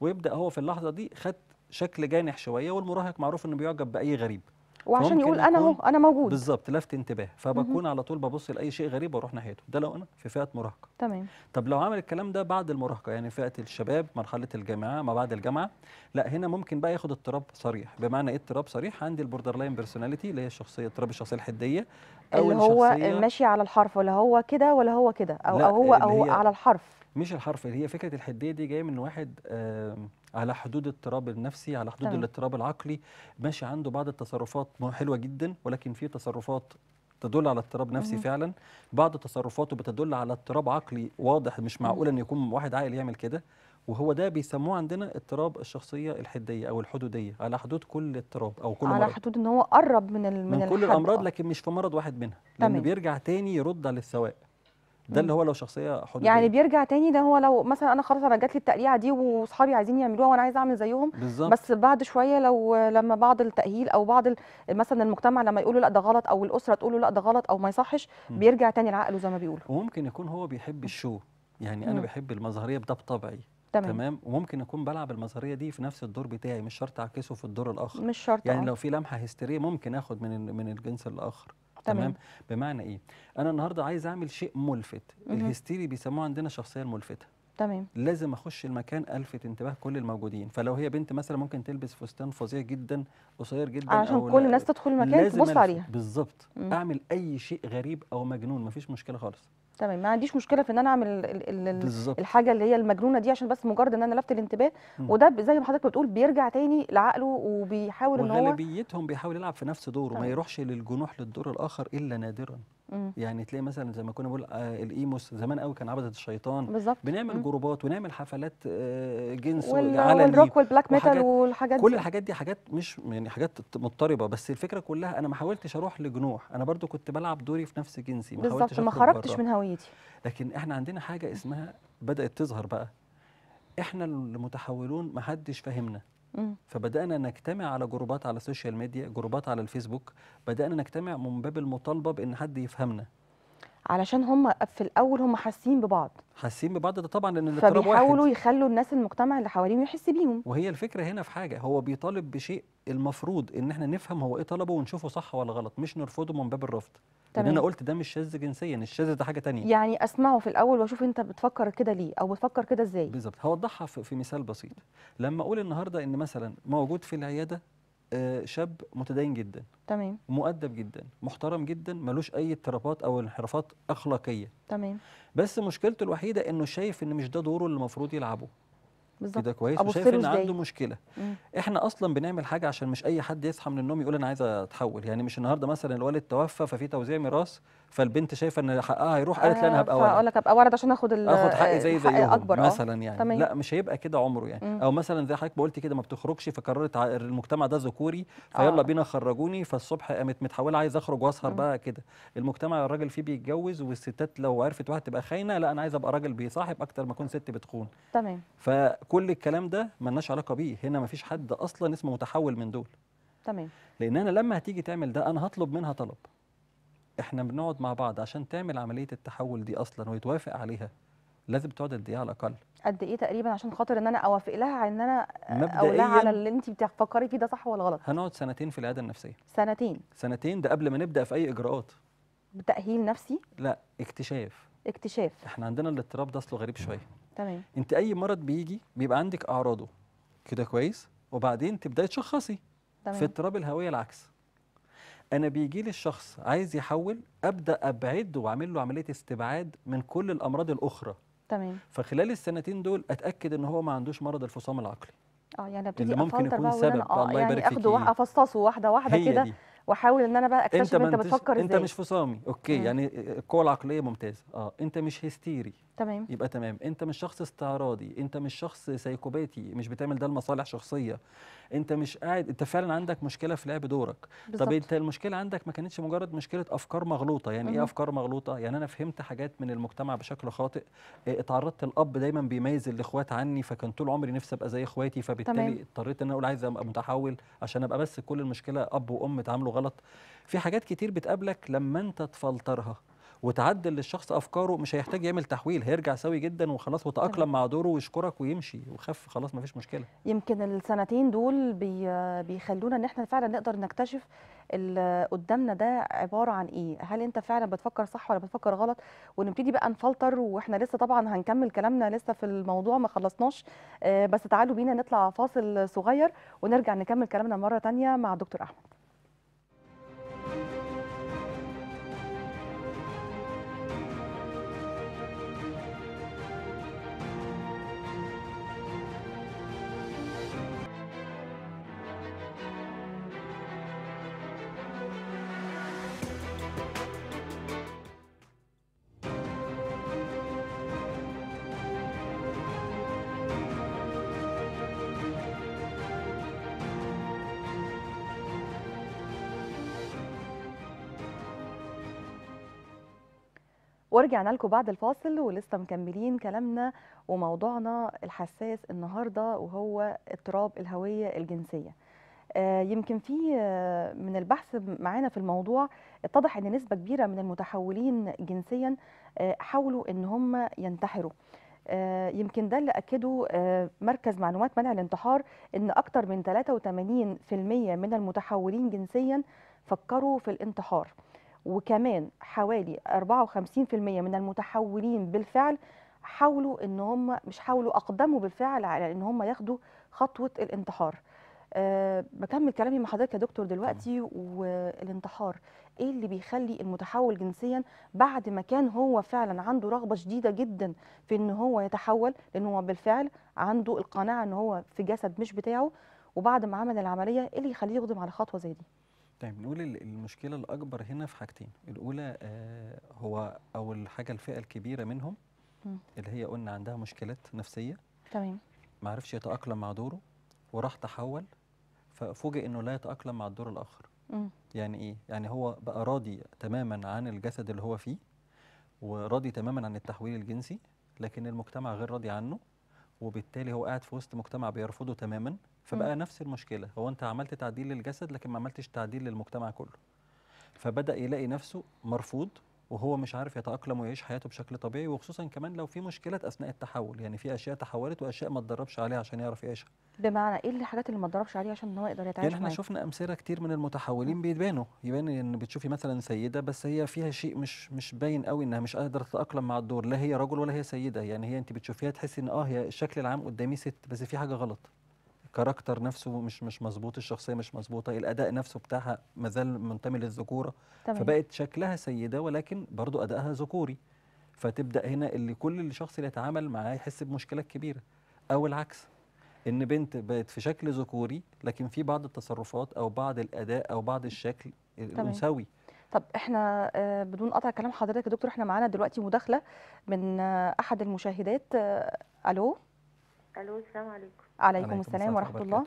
ويبدا هو في اللحظه دي خد شكل جانح شويه والمراهق معروف انه بيعجب باي غريب وعشان يقول انا اهو انا موجود بالظبط لفت انتباه فبكون مم. على طول ببص لاي شيء غريب واروح ناحيته ده لو انا في فئه مراهقه تمام طب لو عمل الكلام ده بعد المراهقه يعني فئه الشباب مرحله الجامعه ما بعد الجامعه لا هنا ممكن بقى ياخد اضطراب صريح بمعنى ايه اضطراب صريح عندي البوردر لاين بيرسوناليتي اللي هي الشخصيه اضطراب الشخصيه الحديه او اللي هو ماشي على الحرف ولا هو كده ولا هو كده او, أو هو او على الحرف مش الحرف اللي هي فكره الحديه دي جايه من واحد على حدود الاضطراب النفسي على حدود طيب. الاضطراب العقلي ماشي عنده بعض التصرفات حلوه جدا ولكن في تصرفات تدل على اضطراب نفسي مم. فعلا بعض تصرفاته بتدل على اضطراب عقلي واضح مش معقول ان يكون واحد عاقل يعمل كده وهو ده بيسموه عندنا اضطراب الشخصيه الحديه او الحدوديه على حدود كل اضطراب او كل على مرض. حدود ان هو قرب من ال... من, من كل الامراض لكن مش في مرض واحد منها لانه بيرجع تاني يرد على السواء ده اللي هو لو شخصيه حدوديه يعني بيرجع تاني ده هو لو مثلا انا خلاص انا جات لي التقليعه دي واصحابي عايزين يعملوها وانا عايز اعمل زيهم بالزبط. بس بعد شويه لو لما بعض التاهيل او بعض مثلا المجتمع لما يقولوا لا ده غلط او الاسره تقول لا ده غلط او ما يصحش بيرجع تاني لعقله زي ما بيقولوا وممكن يكون هو بيحب الشو يعني انا بحب المظهريه ده بطبعي تمام. تمام وممكن اكون بلعب المظهريه دي في نفس الدور بتاعي مش شرط اعكسه في الدور الاخر مش شرط يعني آه. لو في لمحه هستيريه ممكن اخد من من الجنس الاخر تمام. تمام بمعنى ايه انا النهارده عايز اعمل شيء ملفت الهستيري بيسموه عندنا الشخصيه الملفته تمام لازم اخش المكان الفت انتباه كل الموجودين فلو هي بنت مثلا ممكن تلبس فستان فظيع جدا قصير جدا عشان كل الناس تدخل المكان تبص عليها بالظبط اعمل اي شيء غريب او مجنون مفيش مشكله خالص تمام ما عنديش مشكله في ان انا اعمل الـ الـ الحاجه اللي هي المجنونه دي عشان بس مجرد ان انا لفت الانتباه م. وده زي ما حضرتك بتقول بيرجع تاني لعقله وبيحاول ان هو بيحاول يلعب في نفس دوره طبعا. ما يروحش للجنوح للدور الاخر الا نادرا مم. يعني تلاقي مثلا زي ما كنا بنقول آه، الايموس زمان قوي كان عبده الشيطان بالظبط بنعمل مم. جروبات ونعمل حفلات آه، جنس وال... على والروك والبلاك ميتال والحاجات كل الحاجات دي حاجات مش يعني حاجات مضطربه بس الفكره كلها انا ما حاولتش اروح لجنوح انا برضو كنت بلعب دوري في نفس جنسي ما بالظبط ما خرجتش من هويتي لكن احنا عندنا حاجه اسمها بدات تظهر بقى احنا المتحولون ما حدش فاهمنا فبدانا نجتمع على جروبات على السوشيال ميديا جروبات على الفيسبوك بدانا نجتمع من باب المطالبه بان حد يفهمنا علشان هم في الاول هم حاسين ببعض حاسين ببعض ده طبعا لان الاضطراب واحد فبيحاولوا يخلوا الناس المجتمع اللي حواليهم يحس بيهم وهي الفكره هنا في حاجه هو بيطالب بشيء المفروض ان احنا نفهم هو ايه طلبه ونشوفه صح ولا غلط مش نرفضه من باب الرفض تمام. لان انا قلت ده مش شاذ جنسيا الشاذ ده حاجه تانية يعني اسمعه في الاول واشوف انت بتفكر كده ليه او بتفكر كده ازاي بالظبط هوضحها في مثال بسيط لما اقول النهارده ان مثلا موجود في العياده آه، شاب متدين جدا تمام مؤدب جدا محترم جدا ملوش اي اضطرابات او انحرافات اخلاقيه تمام بس مشكلته الوحيده انه شايف ان مش ده دوره اللي المفروض يلعبه بالظبط كده كويس وشايف ان عنده مشكله مم. احنا اصلا بنعمل حاجه عشان مش اي حد يصحى من النوم يقول انا عايز اتحول يعني مش النهارده مثلا الوالد توفى ففي توزيع ميراث فالبنت شايفه ان حقها آه، هيروح قالت لا انا آه، هبقى ولد اقول لك ابقى ولد عشان اخد آه، اخد حقي زي زي اكبر مثلا يعني تمام. لا مش هيبقى كده عمره يعني مم. او مثلا زي حضرتك قلتي كده ما بتخرجش فقررت المجتمع ده ذكوري فيلا آه. بينا خرجوني فالصبح قامت متحوله عايز اخرج واسهر بقى كده المجتمع الراجل فيه بيتجوز والستات لو عرفت واحد تبقى خاينه لا انا عايز ابقى راجل بيصاحب اكتر ما اكون ست بتخون تمام فكل الكلام ده ملناش علاقه بيه هنا ما فيش حد اصلا اسمه متحول من دول تمام لان انا لما هتيجي تعمل ده انا هطلب منها طلب احنا بنقعد مع بعض عشان تعمل عمليه التحول دي اصلا ويتوافق عليها لازم تقعد قد ايه على الاقل قد ايه تقريبا عشان خاطر ان انا اوافق لها ان انا اقولها على اللي انت بتفكري فيه ده صح ولا غلط هنقعد سنتين في العياده النفسيه سنتين سنتين ده قبل ما نبدا في اي اجراءات تاهيل نفسي لا اكتشاف اكتشاف احنا عندنا الاضطراب ده اصله غريب شويه تمام انت اي مرض بيجي بيبقى عندك اعراضه كده كويس وبعدين تبداي تشخصي تمام في اضطراب الهويه العكس انا بيجي لي الشخص عايز يحول ابدا ابعد واعمل له عمليه استبعاد من كل الامراض الاخرى تمام فخلال السنتين دول اتاكد ان هو ما عندوش مرض الفصام العقلي اه يعني ابتدي اللي ممكن يكون سبب آه الله يبارك يعني اخده افصصه واحده واحده كده واحاول ان انا بقى اكتشف انت, انت بتفكر ازاي انت مش فصامي اوكي مم. يعني القوه العقليه ممتازه اه انت مش هستيري تمام يبقى تمام انت مش شخص استعراضي انت مش شخص سايكوباتي مش بتعمل ده لمصالح شخصيه انت مش قاعد انت فعلا عندك مشكله في لعب دورك بالزبط. طب انت المشكله عندك ما كانتش مجرد مشكله افكار مغلوطه يعني مم. ايه افكار مغلوطه يعني انا فهمت حاجات من المجتمع بشكل خاطئ آه، اتعرضت الاب دايما بيميز الاخوات عني فكان طول عمري نفسي ابقى زي اخواتي فبالتالي اضطريت ان انا اقول عايز ابقى متحول عشان ابقى بس كل المشكله اب وام اتعاملوا غلط في حاجات كتير بتقابلك لما انت تفلترها وتعدل للشخص افكاره مش هيحتاج يعمل تحويل هيرجع سوي جدا وخلاص وتاقلم مع دوره ويشكرك ويمشي وخف خلاص مفيش مشكله يمكن السنتين دول بي بيخلونا ان احنا فعلا نقدر نكتشف اللي قدامنا ده عباره عن ايه هل انت فعلا بتفكر صح ولا بتفكر غلط ونبتدي بقى نفلتر واحنا لسه طبعا هنكمل كلامنا لسه في الموضوع ما خلصناش آه، بس تعالوا بينا نطلع فاصل صغير ونرجع نكمل كلامنا مره ثانيه مع دكتور احمد ورجعنا لكم بعد الفاصل ولسه مكملين كلامنا وموضوعنا الحساس النهارده وهو اضطراب الهويه الجنسيه آه، يمكن في آه، من البحث معانا في الموضوع اتضح ان نسبه كبيره من المتحولين جنسيا آه، حاولوا ان هم ينتحروا يمكن ده اللي اكده مركز معلومات منع الانتحار ان اكثر من 83% من المتحولين جنسيا فكروا في الانتحار وكمان حوالي 54% من المتحولين بالفعل حاولوا ان هم مش حاولوا اقدموا بالفعل على ان هم ياخدوا خطوه الانتحار أه بكمل كلامي مع حضرتك يا دكتور دلوقتي والانتحار ايه اللي بيخلي المتحول جنسيا بعد ما كان هو فعلا عنده رغبه شديده جدا في ان هو يتحول لان هو بالفعل عنده القناعه ان هو في جسد مش بتاعه وبعد ما عمل العمليه ايه اللي يخليه يقدم على خطوه زي دي طيب نقول المشكله الاكبر هنا في حاجتين الاولى آه هو اول حاجه الفئه الكبيره منهم م. اللي هي قلنا عندها مشكلات نفسيه تمام ما عرفش يتاقلم مع دوره وراح تحول ففوجئ انه لا يتاقلم مع الدور الاخر م. يعني ايه يعني هو بقى راضي تماما عن الجسد اللي هو فيه وراضي تماما عن التحويل الجنسي لكن المجتمع غير راضي عنه وبالتالي هو قاعد في وسط مجتمع بيرفضه تماما إمم. فبقى نفس المشكله هو انت عملت تعديل للجسد لكن ما عملتش تعديل للمجتمع كله فبدا يلاقي نفسه مرفوض وهو مش عارف يتاقلم ويعيش حياته بشكل طبيعي وخصوصا كمان لو في مشكلات اثناء التحول يعني في اشياء تحولت واشياء ما تدربش عليها عشان يعرف يعيشها بمعنى ايه الحاجات اللي ما تدربش عليها عشان هو يقدر يتعايش يعني احنا شفنا امثله كتير من المتحولين إمم. بيبانوا يبان ان بتشوفي مثلا سيده بس هي فيها شيء مش مش باين قوي انها مش قادره تتاقلم مع الدور لا هي رجل ولا هي سيده يعني هي انت بتشوفيها تحسي ان اه هي الشكل العام قدامي ست بس في حاجه غلط الكاركتر نفسه مش مش مظبوط الشخصيه مش مظبوطه الاداء نفسه بتاعها مازال منتمي للذكوره تمام. فبقت شكلها سيده ولكن برضو ادائها ذكوري فتبدا هنا اللي كل الشخص اللي يتعامل معاه يحس بمشكله كبيره او العكس ان بنت بقت في شكل ذكوري لكن في بعض التصرفات او بعض الاداء او بعض الشكل الانثوي طب احنا آه، بدون قطع كلام حضرتك يا دكتور احنا معانا دلوقتي مداخله من آه، احد المشاهدات آه، الو الو السلام عليكم عليكم, السلام ورحمه الله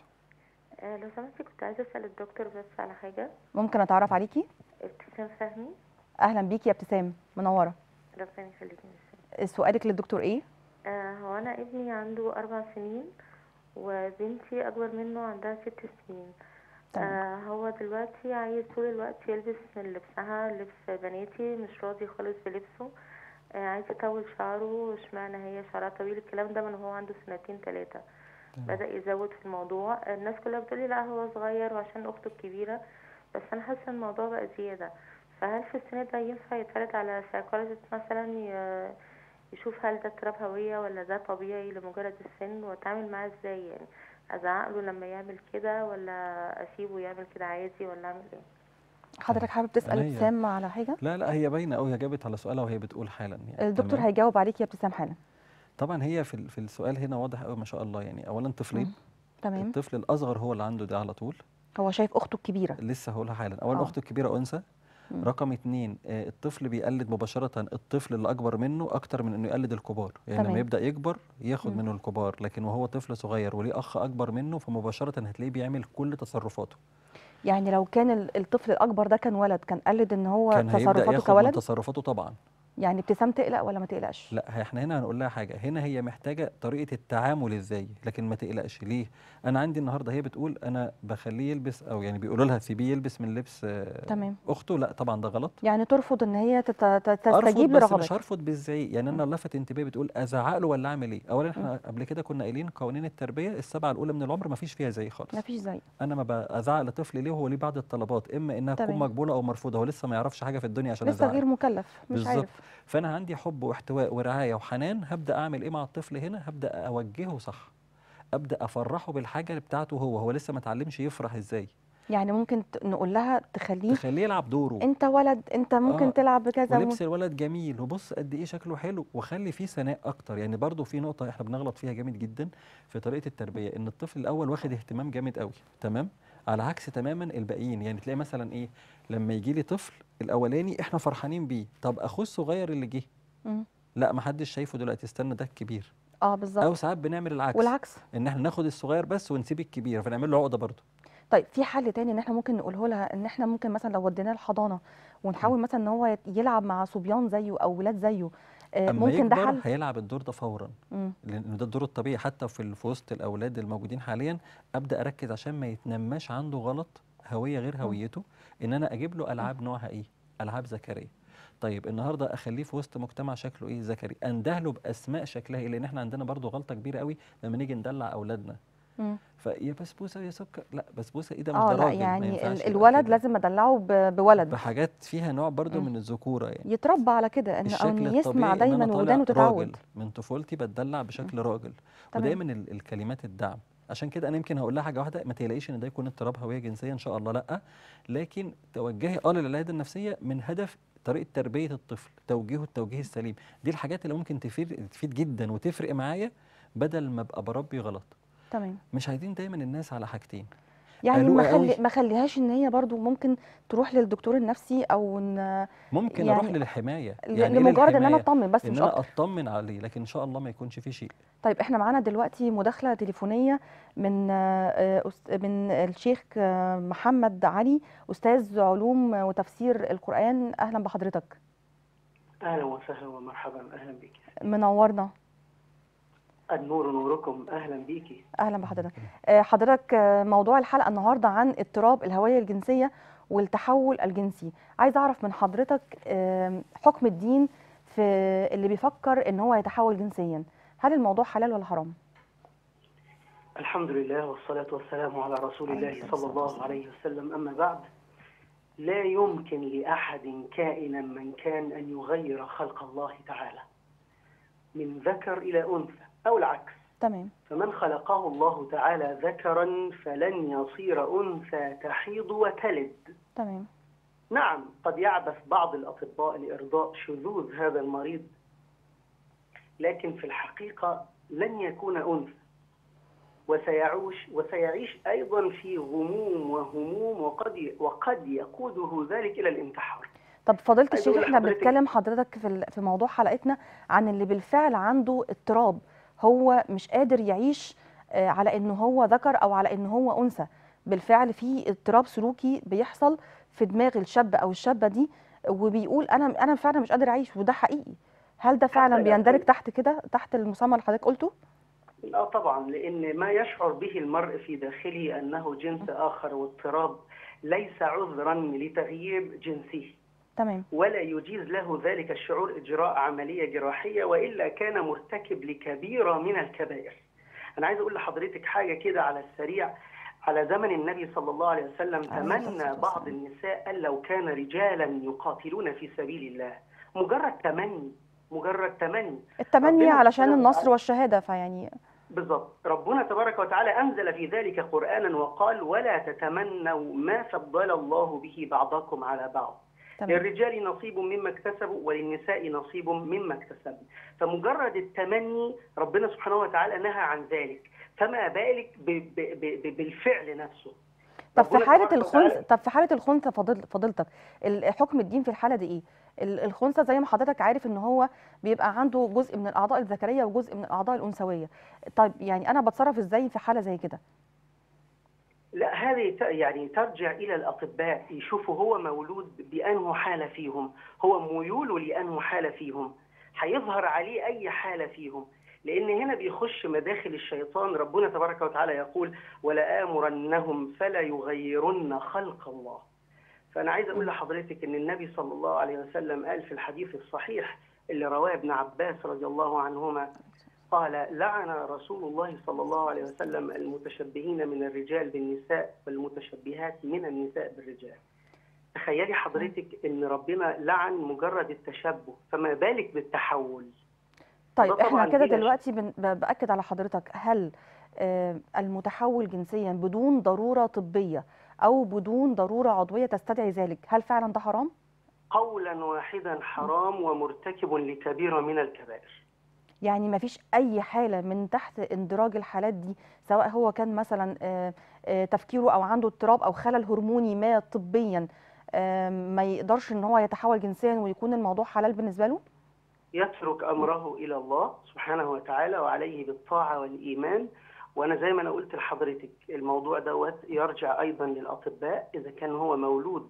آه، لو سمحتي كنت عايزه اسال الدكتور بس على حاجه ممكن اتعرف عليكي ابتسام فهمي اهلا بيكي يا ابتسام منوره ربنا يخليكي آه، سؤالك للدكتور ايه آه هو انا ابني عنده اربع سنين وبنتي اكبر منه عندها ست سنين طيب. آه هو دلوقتي عايز طول الوقت يلبس من لبسها لبس بناتي مش راضي خالص بلبسه آه عايز يطول شعره اشمعنى هي شعرها طويل الكلام ده من هو عنده سنتين ثلاثه بدا يزود في الموضوع الناس كلها بتقولي لا هو صغير وعشان اخته الكبيره بس انا حاسه الموضوع بقى زياده فهل في السن ده ينفع يتفرج على سايكولوجيست مثلا يشوف هل ده اضطراب هويه ولا ده طبيعي لمجرد السن واتعامل معاه ازاي يعني ازعق له لما يعمل كده ولا اسيبه يعمل كده عادي ولا اعمل ايه حضرتك حابب تسال ابتسام على حاجه لا لا هي باينه قوي اجابت على سؤالها وهي بتقول حالا يعني الدكتور هيجاوب عليك يا ابتسام حالا طبعا هي في في السؤال هنا واضح قوي ما شاء الله يعني اولا طفلين تمام الطفل الاصغر هو اللي عنده ده على طول هو شايف اخته الكبيره لسه هقولها حالا اولا أوه. اخته الكبيره انثى رقم اتنين آه، الطفل بيقلد مباشرة الطفل اللي أكبر منه أكتر من إنه يقلد الكبار يعني تمام. لما يبدأ يكبر ياخد منه الكبار لكن وهو طفل صغير وليه أخ أكبر منه فمباشرة هتلاقيه بيعمل كل تصرفاته يعني لو كان الطفل الأكبر ده كان ولد كان قلد إن هو كان تصرفاته كولد كان تصرفاته طبعا يعني ابتسام تقلق ولا ما تقلقش لا احنا هنا هنقول لها حاجه هنا هي محتاجه طريقه التعامل ازاي لكن ما تقلقش ليه انا عندي النهارده هي بتقول انا بخليه يلبس او يعني بيقولوا لها سيبيه يلبس من لبس آه، تمام اخته لا طبعا ده غلط يعني ترفض ان هي تستجيب لرغبته بس مش هرفض بالزعيق يعني انا لفت انتباهي بتقول ازعق له ولا اعمل ايه اولا احنا قبل كده كنا قايلين قوانين التربيه السبعه الاولى من العمر ما فيش فيها زي خالص ما فيش زي انا ما بزعق لطفل ليه وهو ليه بعض الطلبات اما انها تكون مقبوله او مرفوضه هو لسه ما يعرفش حاجه في الدنيا عشان لسه غير مكلف مش عارف فانا عندي حب واحتواء ورعايه وحنان هبدا اعمل ايه مع الطفل هنا هبدا اوجهه صح ابدا افرحه بالحاجه اللي بتاعته هو هو لسه ما اتعلمش يفرح ازاي يعني ممكن نقول لها تخليه تخليه يلعب دوره انت ولد انت ممكن آه تلعب بكذا ولبس الولد جميل وبص قد ايه شكله حلو وخلي فيه ثناء اكتر يعني برضو في نقطه احنا بنغلط فيها جامد جدا في طريقه التربيه ان الطفل الاول واخد اهتمام جامد قوي تمام على عكس تماما الباقيين يعني تلاقي مثلا ايه لما يجي لي طفل الاولاني احنا فرحانين بيه طب اخوه الصغير اللي جه لا ما حدش شايفه دلوقتي استنى ده الكبير اه بالظبط او ساعات بنعمل العكس والعكس ان احنا ناخد الصغير بس ونسيب الكبير فنعمل له عقده برضه طيب في حل تاني ان احنا ممكن نقوله لها ان احنا ممكن مثلا لو وديناه الحضانه ونحاول مثلا ان هو يلعب مع صبيان زيه او ولاد زيه آه، ممكن ده حل هيلعب الدور ده فورا مم. لان ده الدور الطبيعي حتى في في وسط الاولاد الموجودين حاليا ابدا اركز عشان ما يتنماش عنده غلط هويه غير هويته ان انا اجيب له العاب نوعها ايه العاب زكريه طيب النهارده اخليه في وسط مجتمع شكله ايه ذكري انده له باسماء شكلها ايه لان احنا عندنا برضو غلطه كبيره قوي لما نيجي ندلع اولادنا فيا بسبوسه يا سكر لا بسبوسه ايه ده مش آه، ده راجل يعني ما الولد لازم ادلعه بولد بحاجات فيها نوع برضو مم. من الذكوره يعني يتربى على كده ان او يسمع دايما إن ودانه تتعود من طفولتي بتدلع بشكل مم. راجل ودايما الكلمات الدعم عشان كده انا يمكن هقول لها حاجه واحده ما تلاقيش ان ده يكون اضطراب هويه جنسيه ان شاء الله لا لكن توجهي اه للعياده النفسيه من هدف طريقه تربيه الطفل توجيهه التوجيه السليم دي الحاجات اللي ممكن تفيد تفيد جدا وتفرق معايا بدل ما ابقى بربي غلط تمام مش عايزين دايما الناس على حاجتين يعني ما خلي ما خليهاش ان هي برضو ممكن تروح للدكتور النفسي او ان ممكن يعني اروح للحمايه يعني إيه لمجرد ان انا اطمن بس إن مش انا اطمن عليه لكن ان شاء الله ما يكونش فيه شيء طيب احنا معانا دلوقتي مداخله تليفونيه من آه، من الشيخ آه، محمد علي استاذ علوم وتفسير القران اهلا بحضرتك اهلا وسهلا ومرحبا اهلا بك منورنا النور نوركم اهلا بيكي اهلا بحضرتك آه، حضرتك آه، موضوع الحلقه النهارده عن اضطراب الهويه الجنسيه والتحول الجنسي عايز اعرف من حضرتك حكم الدين في اللي بيفكر ان هو يتحول جنسيا هل الموضوع حلال ولا حرام الحمد لله والصلاة والسلام على رسول الله صلى الله عليه وسلم أما بعد لا يمكن لأحد كائنا من كان أن يغير خلق الله تعالى من ذكر إلى أنثى أو العكس تمام فمن خلقه الله تعالى ذكرا فلن يصير أنثى تحيض وتلد تمام نعم قد يعبث بعض الأطباء لإرضاء شذوذ هذا المريض لكن في الحقيقة لن يكون أنثى وسيعوش وسيعيش أيضا في غموم وهموم وقد وقد يقوده ذلك إلى الانتحار طب فضيله الشيخ احنا بنتكلم حضرتك في في موضوع حلقتنا عن اللي بالفعل عنده اضطراب هو مش قادر يعيش آه، على ان هو ذكر او على ان هو انثى بالفعل في اضطراب سلوكي بيحصل في دماغ الشاب او الشابه دي وبيقول انا انا فعلا مش قادر اعيش وده حقيقي هل ده فعلا أيوة، يعني بيندرج تحت كده تحت المسمى اللي حضرتك قلته؟ لا طبعا لان ما يشعر به المرء في داخله انه جنس اخر واضطراب ليس عذرا لتغيير جنسه تمام ولا يجيز له ذلك الشعور إجراء عملية جراحية وإلا كان مرتكب لكبيرة من الكبائر أنا عايز أقول لحضرتك حاجة كده على السريع على زمن النبي صلى الله عليه وسلم تمنى بعض النساء لو كان رجالا يقاتلون في سبيل الله مجرد تمني مجرد تمني التمني علشان النصر والشهادة فيعني بالضبط ربنا تبارك وتعالى أنزل في ذلك قرآنا وقال ولا تتمنوا ما فضل الله به بعضكم على بعض تمام. للرجال نصيب مما اكتسبوا وللنساء نصيب مما اكتسبن فمجرد التمني ربنا سبحانه وتعالى نهى عن ذلك فما بالك بالفعل نفسه طب في حالة الخنث طب في حالة الخنثى فضيلتك حكم الدين في الحالة دي ايه؟ الخنثى زي ما حضرتك عارف ان هو بيبقى عنده جزء من الاعضاء الذكرية وجزء من الاعضاء الانثوية. طيب يعني انا بتصرف ازاي في حالة زي كده؟ لا هذه يعني ترجع الى الاطباء يشوفوا هو مولود بانه حاله فيهم هو ميوله لانه حاله فيهم هيظهر عليه اي حاله فيهم لان هنا بيخش مداخل الشيطان ربنا تبارك وتعالى يقول ولآمرنهم فلا يغيرن خلق الله فانا عايز اقول لحضرتك ان النبي صلى الله عليه وسلم قال في الحديث الصحيح اللي رواه ابن عباس رضي الله عنهما قال لعن رسول الله صلى الله عليه وسلم المتشبهين من الرجال بالنساء والمتشبهات من النساء بالرجال تخيلي حضرتك ان ربنا لعن مجرد التشبه فما بالك بالتحول طيب احنا كده دلوقتي باكد على حضرتك هل المتحول جنسيا بدون ضروره طبيه او بدون ضروره عضويه تستدعي ذلك هل فعلا ده حرام قولا واحدا حرام ومرتكب لكبيره من الكبائر يعني ما فيش اي حاله من تحت اندراج الحالات دي سواء هو كان مثلا آه، آه، تفكيره او عنده اضطراب او خلل هرموني ما طبيا ما يقدرش ان هو يتحول جنسيا ويكون الموضوع حلال بالنسبه له يترك امره الى الله سبحانه وتعالى وعليه بالطاعه والايمان وانا زي ما انا قلت لحضرتك الموضوع دوت يرجع ايضا للاطباء اذا كان هو مولود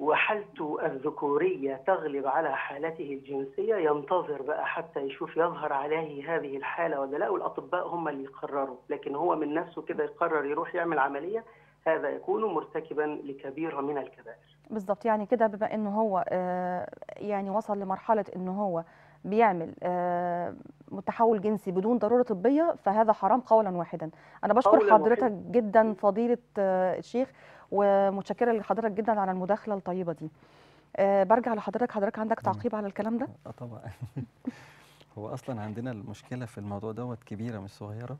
وحالته الذكورية تغلب على حالته الجنسية ينتظر بقى حتى يشوف يظهر عليه هذه الحالة ولا لا والأطباء هم اللي يقرروا لكن هو من نفسه كده يقرر يروح يعمل عملية هذا يكون مرتكبا لكبيرة من الكبائر بالضبط يعني كده بما أنه هو آه، يعني وصل لمرحلة أنه هو بيعمل آه، متحول جنسي بدون ضروره طبيه فهذا حرام قولا واحدا انا بشكر حضرتك واحد. جدا فضيله آه، الشيخ ومتشكره لحضرتك جدا على المداخله الطيبه دي آه، برجع لحضرتك حضرتك عندك تعقيب على الكلام ده اه طبعا هو اصلا عندنا المشكله في الموضوع دوت كبيره مش صغيره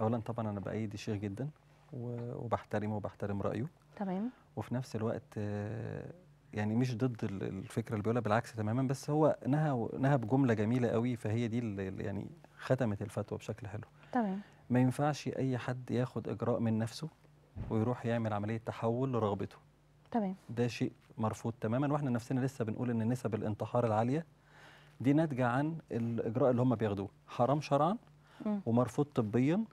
اولا طبعا انا بايد الشيخ جدا وبحترمه وبحترم رايه تمام وفي نفس الوقت آه، يعني مش ضد الفكره اللي بيقولها بالعكس تماما بس هو نهى نهى بجمله جميله قوي فهي دي اللي يعني ختمت الفتوى بشكل حلو تمام ما ينفعش اي حد ياخد اجراء من نفسه ويروح يعمل عمليه تحول لرغبته تمام ده شيء مرفوض تماما واحنا نفسنا لسه بنقول ان نسب الانتحار العاليه دي ناتجه عن الاجراء اللي هم بياخدوه حرام شرعا ومرفوض طبيا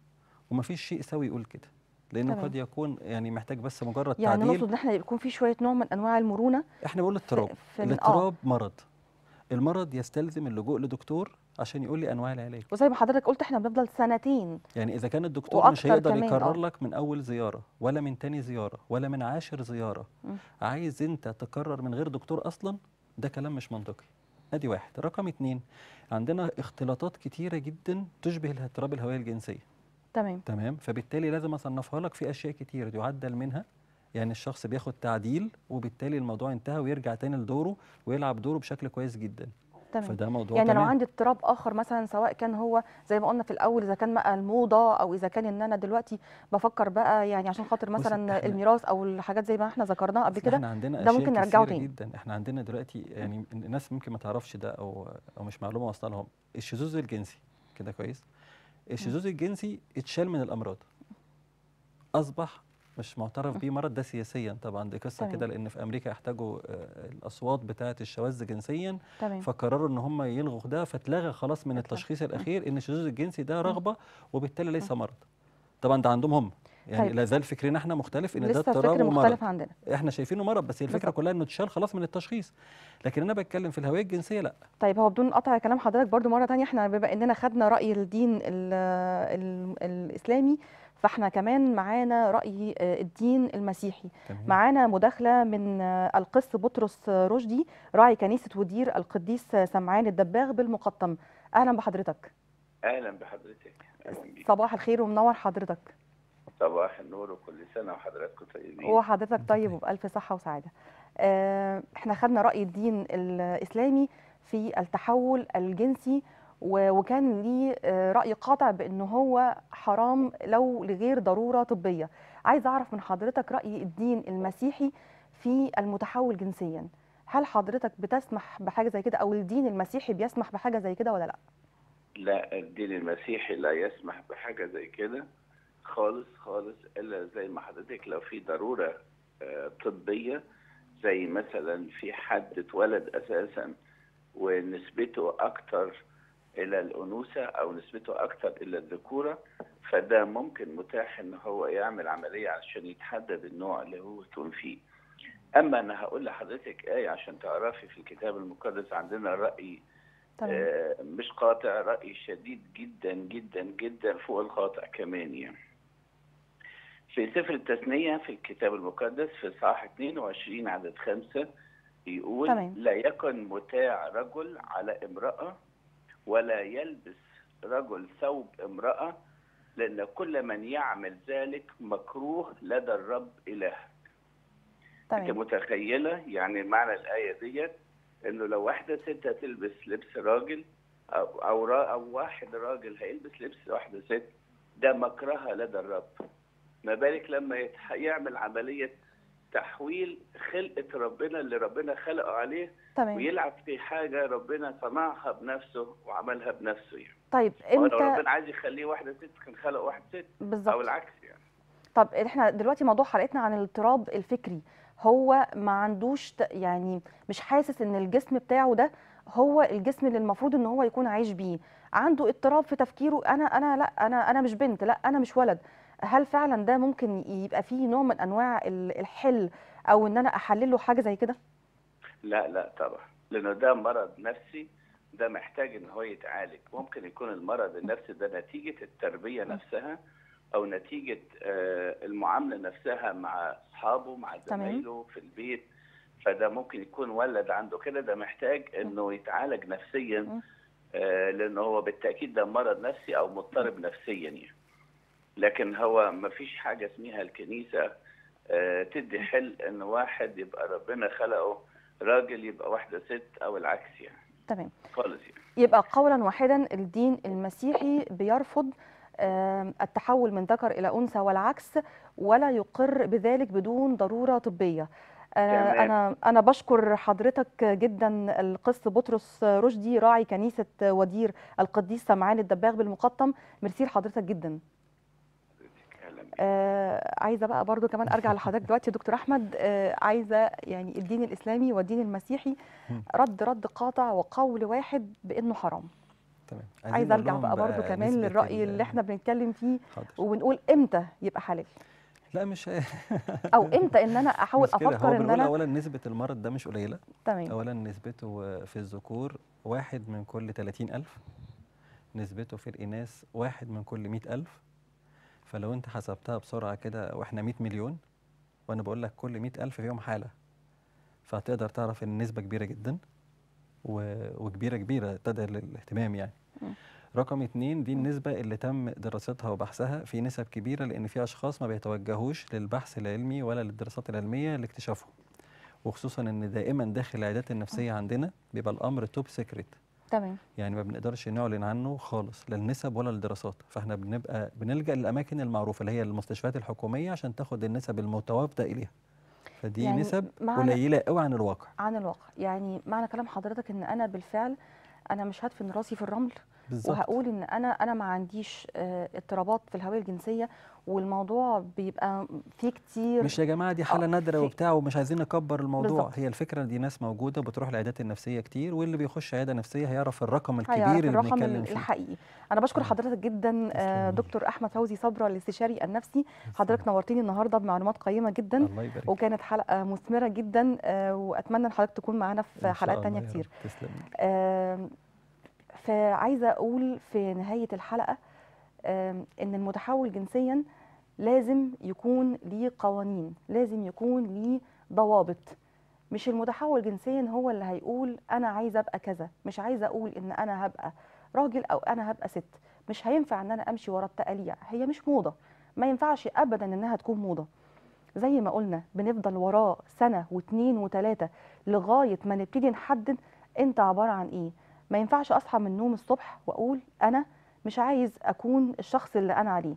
ومفيش شيء سوي يقول كده لانه طبعًا. قد يكون يعني محتاج بس مجرد يعني تعديل يعني نقصد ان احنا يكون في شويه نوع من انواع المرونه احنا بنقول اضطراب الاضطراب آه. مرض المرض يستلزم اللجوء لدكتور عشان يقول لي انواع العلاج وزي ما حضرتك قلت احنا بنفضل سنتين يعني اذا كان الدكتور مش هيقدر يكرر آه. لك من اول زياره ولا من ثاني زياره ولا من عاشر زياره م. عايز انت تكرر من غير دكتور اصلا ده كلام مش منطقي ادي واحد رقم اتنين عندنا اختلاطات كتيره جدا تشبه الاضطراب الهويه الجنسيه تمام تمام فبالتالي لازم اصنفها لك في اشياء كتير يعدل منها يعني الشخص بياخد تعديل وبالتالي الموضوع انتهى ويرجع تاني لدوره ويلعب دوره بشكل كويس جدا تمام. فده موضوع يعني تمام. لو عندي اضطراب اخر مثلا سواء كان هو زي ما قلنا في الاول اذا كان بقى الموضه او اذا كان ان انا دلوقتي بفكر بقى يعني عشان خاطر مثلا الميراث او الحاجات زي ما احنا ذكرناها قبل كده ده ممكن نرجعه تاني جدا احنا عندنا دلوقتي يعني الناس ممكن ما تعرفش ده او او مش معلومه واصله لهم الشذوذ الجنسي كده كويس الشذوذ الجنسي اتشال من الامراض اصبح مش معترف بيه مرض ده سياسيا طبعا دي قصه كده لان في امريكا احتاجوا آه، الاصوات بتاعه الشواذ جنسيا تمام. فقرروا ان هم يلغوا ده فاتلغى خلاص من التشخيص الاخير ان الشذوذ الجنسي ده رغبه وبالتالي ليس مرض طبعا ده عندهم هم يعني طيب. لا زال فكرنا احنا مختلف ان ده اضطراب مختلف عندنا احنا شايفينه مرض بس الفكره بالضبط. كلها انه اتشال خلاص من التشخيص لكن انا بتكلم في الهويه الجنسيه لا طيب هو بدون قطع كلام حضرتك برضو مره ثانيه احنا بما اننا خدنا راي الدين الـ الـ الاسلامي فاحنا كمان معانا راي آه، الدين المسيحي معانا مداخله من آه، القس بطرس رشدي راعي كنيسه ودير القديس آه، سمعان الدباغ بالمقطم اهلا بحضرتك اهلا بحضرتك أهلاً صباح الخير ومنور حضرتك صباح النور وكل سنه وحضراتكم طيبين وحضرتك طيب وبالف صحه وسعاده احنا خدنا راي الدين الاسلامي في التحول الجنسي وكان ليه آه، راي قاطع بان هو حرام لو لغير ضروره طبيه عايز اعرف من حضرتك راي الدين المسيحي في المتحول جنسيا هل حضرتك بتسمح بحاجه زي كده او الدين المسيحي بيسمح بحاجه زي كده ولا لا لا الدين المسيحي لا يسمح بحاجه زي كده خالص خالص الا زي ما حضرتك لو في ضروره آه، طبيه زي مثلا في حد اتولد اساسا ونسبته اكتر الى الانوثه او نسبته اكثر الى الذكوره فده ممكن متاح ان هو يعمل عمليه عشان يتحدد النوع اللي هو يكون فيه. اما انا هقول لحضرتك ايه عشان تعرفي في الكتاب المقدس عندنا راي طيب. آه مش قاطع راي شديد جدا جدا جدا فوق القاطع كمان يعني. في سفر التثنيه في الكتاب المقدس في صح 22 عدد خمسه يقول تمام. لا يكن متاع رجل على امراه ولا يلبس رجل ثوب امرأة لأن كل من يعمل ذلك مكروه لدى الرب إله طيب. أنت متخيلة يعني معنى الآية ديت إنه لو واحدة ست هتلبس لبس راجل أو أو, را أو واحد راجل هيلبس لبس واحدة ست ده مكرهة لدى الرب ما بالك لما يعمل عملية تحويل خلقه ربنا اللي ربنا خلقه عليه تمام. ويلعب في حاجه ربنا صنعها بنفسه وعملها بنفسه يعني طيب انت لو ربنا عايز يخليه واحده ست كان خلق واحد ست بالظبط او العكس يعني طب احنا دلوقتي موضوع حلقتنا عن الاضطراب الفكري هو ما عندوش يعني مش حاسس ان الجسم بتاعه ده هو الجسم اللي المفروض ان هو يكون عايش بيه عنده اضطراب في تفكيره انا انا لا انا انا مش بنت لا انا مش ولد هل فعلا ده ممكن يبقى فيه نوع من انواع الحل او ان انا احلله حاجه زي كده لا لا طبعا لانه ده مرض نفسي ده محتاج ان هو يتعالج ممكن يكون المرض النفسي ده نتيجه التربيه نفسها او نتيجه آه، المعامله نفسها مع اصحابه مع زمايله في البيت فده ممكن يكون ولد عنده كده ده محتاج انه يتعالج نفسيا آه، لانه هو بالتاكيد ده مرض نفسي او مضطرب نفسيا يعني لكن هو ما فيش حاجه اسمها الكنيسه آه، تدي حل ان واحد يبقى ربنا خلقه راجل يبقى واحده ست او العكس يعني تمام خالص يعني. يبقى قولا واحدا الدين المسيحي بيرفض التحول من ذكر الى انثى والعكس ولا يقر بذلك بدون ضروره طبيه آه، انا انا بشكر حضرتك جدا القس بطرس رشدي راعي كنيسه ودير القديس سمعان الدباغ بالمقطم ميرسي لحضرتك جدا آه عايزه بقى برضو كمان ارجع لحضرتك دلوقتي دكتور احمد آه عايزه يعني الدين الاسلامي والدين المسيحي رد رد قاطع وقول واحد بانه حرام تمام عايزه ارجع بقى برضو كمان للراي اللي احنا بنتكلم فيه حضر. وبنقول امتى يبقى حلال لا مش او امتى ان انا احاول افكر ان انا اولا نسبه المرض ده مش قليله تمام اولا نسبته في الذكور واحد من كل 30000 نسبته في الاناث واحد من كل 100000 فلو انت حسبتها بسرعه كده واحنا 100 مليون وانا بقول لك كل 100 الف فيهم حاله فهتقدر تعرف ان النسبه كبيره جدا وكبيره كبيره تدعي للاهتمام يعني م. رقم اتنين دي النسبة اللي تم دراستها وبحثها في نسب كبيرة لأن في أشخاص ما بيتوجهوش للبحث العلمي ولا للدراسات العلمية لاكتشافهم وخصوصا ان دائما داخل العيادات النفسيه عندنا بيبقى الامر توب سيكريت تمام يعني ما بنقدرش نعلن عنه خالص لا النسب ولا الدراسات فاحنا بنبقى بنلجا للاماكن المعروفه اللي هي المستشفيات الحكوميه عشان تاخد النسب المتوافده اليها فدي يعني نسب قليله قوي عن الواقع عن الواقع يعني معنى كلام حضرتك ان انا بالفعل انا مش هدفن راسي في الرمل بالزبط. وهقول ان انا انا ما عنديش آه، اضطرابات في الهويه الجنسيه والموضوع بيبقى فيه كتير مش يا جماعه دي حاله آه، نادره وبتاع ومش عايزين نكبر الموضوع بالزبط. هي الفكره دي ناس موجوده بتروح العيادات النفسيه كتير واللي بيخش عياده نفسيه هيعرف الرقم الكبير اللي بنتكلم فيه الحقيقي انا بشكر حضرتك جدا آه دكتور احمد فوزي صبرا الاستشاري النفسي حضرتك نورتيني النهارده بمعلومات قيمه جدا الله يبارك. وكانت حلقه مثمره جدا آه واتمنى ان حضرتك تكون معانا في حلقات ثانيه كتير تسلم. فعايزه اقول في نهايه الحلقه ان المتحول جنسيا لازم يكون ليه قوانين لازم يكون ليه ضوابط مش المتحول جنسيا هو اللي هيقول انا عايزه ابقى كذا مش عايزه اقول ان انا هبقى راجل او انا هبقى ست مش هينفع ان انا امشي ورا التقاليع هي مش موضه ما ينفعش ابدا انها تكون موضه زي ما قلنا بنفضل وراه سنه واتنين وتلاته لغايه ما نبتدي نحدد انت عباره عن ايه ما ينفعش اصحى من النوم الصبح واقول انا مش عايز اكون الشخص اللي انا عليه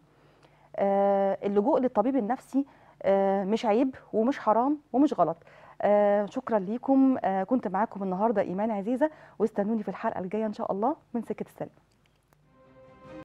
آه، اللجوء للطبيب النفسي آه، مش عيب ومش حرام ومش غلط آه، شكرا ليكم كنت معاكم النهارده ايمان عزيزه واستنوني في الحلقه الجايه ان شاء الله من سكه السلام